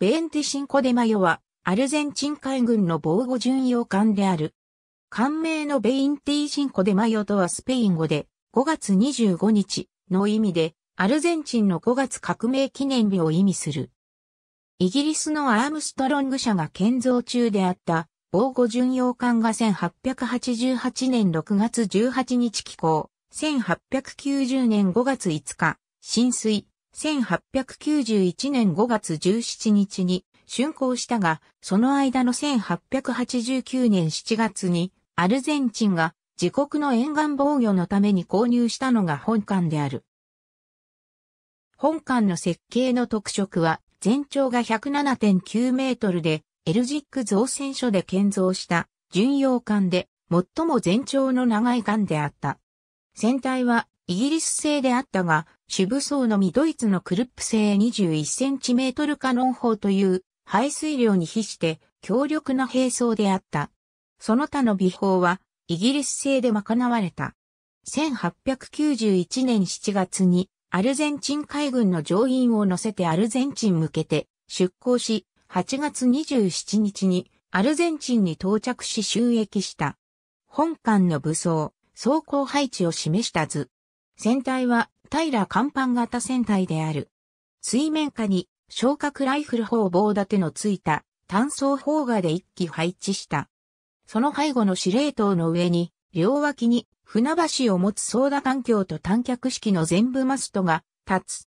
ベエンティシンコデマヨは、アルゼンチン海軍の防護巡洋艦である。艦名のベインティシンコデマヨとはスペイン語で、5月25日の意味で、アルゼンチンの5月革命記念日を意味する。イギリスのアームストロング社が建造中であった防護巡洋艦が1888年6月18日寄港、1890年5月5日、浸水、1891年5月17日に竣工したが、その間の1889年7月にアルゼンチンが自国の沿岸防御のために購入したのが本館である。本館の設計の特色は全長が107.9メートルでエルジック造船所で建造した巡洋艦で最も全長の長い艦であった。船体はイギリス製であったが、主武装のみドイツのクルップ製 21cm カノン砲という排水量に比して強力な兵装であった。その他の美砲はイギリス製で賄われた。1891年7月にアルゼンチン海軍の乗員を乗せてアルゼンチン向けて出港し、8月27日にアルゼンチンに到着し収益した。本艦の武装、装甲配置を示した図。船体は平甲板型船体である。水面下に昇格ライフル砲棒立てのついた単装砲画で一機配置した。その背後の司令塔の上に、両脇に船橋を持つ操舵環境と短脚式の全部マストが立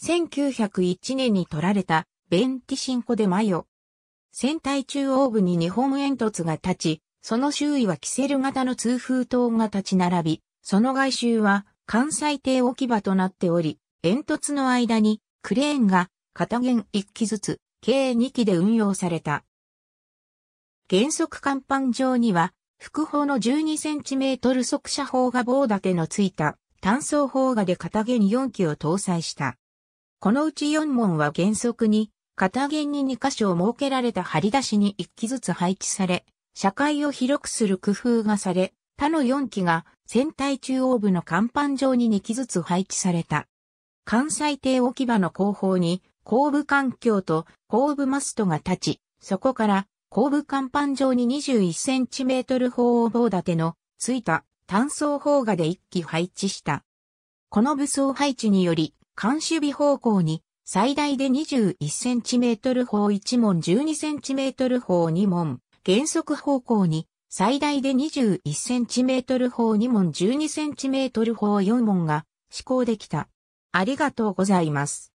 つ。1901年に取られたベンティシンコでマヨ。船体中央部に日本煙突が立ち、その周囲はキセル型の通風塔が立ち並び、その外周は関西艇置き場となっており、煙突の間にクレーンが片弦1機ずつ、計2機で運用された。原則甲板上には、副砲の12センチメートル速射砲が棒立てのついた単装砲がで片弦4機を搭載した。このうち4門は原則に、片弦に2箇所を設けられた張り出しに1機ずつ配置され、社会を広くする工夫がされ、他の4機が船体中央部の甲板上に2機ずつ配置された。関西艇置き場の後方に後部環境と後部マストが立ち、そこから後部甲板上に21センチメートル方棒立てのついた単装砲画で1機配置した。この武装配置により、監守備方向に最大で 21cm 砲1門 12cm 砲2門、減速方向に最大で 21cm 砲2門 12cm 砲4門が施行できた。ありがとうございます。